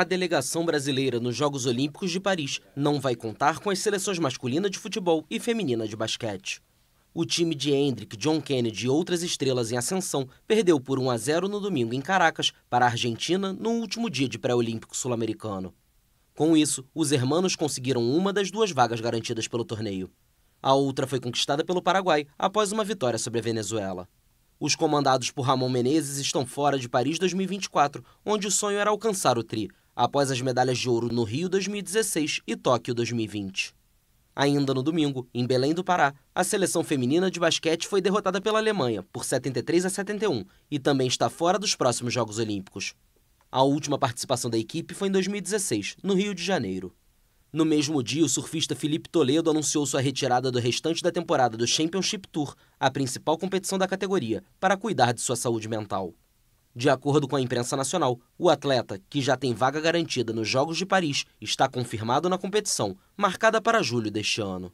a delegação brasileira nos Jogos Olímpicos de Paris não vai contar com as seleções masculina de futebol e feminina de basquete. O time de Hendrick, John Kennedy e outras estrelas em ascensão perdeu por 1 a 0 no domingo em Caracas para a Argentina no último dia de pré-olímpico sul-americano. Com isso, os hermanos conseguiram uma das duas vagas garantidas pelo torneio. A outra foi conquistada pelo Paraguai após uma vitória sobre a Venezuela. Os comandados por Ramon Menezes estão fora de Paris 2024, onde o sonho era alcançar o tri, após as medalhas de ouro no Rio 2016 e Tóquio 2020. Ainda no domingo, em Belém do Pará, a seleção feminina de basquete foi derrotada pela Alemanha por 73 a 71 e também está fora dos próximos Jogos Olímpicos. A última participação da equipe foi em 2016, no Rio de Janeiro. No mesmo dia, o surfista Felipe Toledo anunciou sua retirada do restante da temporada do Championship Tour, a principal competição da categoria, para cuidar de sua saúde mental. De acordo com a imprensa nacional, o atleta, que já tem vaga garantida nos Jogos de Paris, está confirmado na competição, marcada para julho deste ano.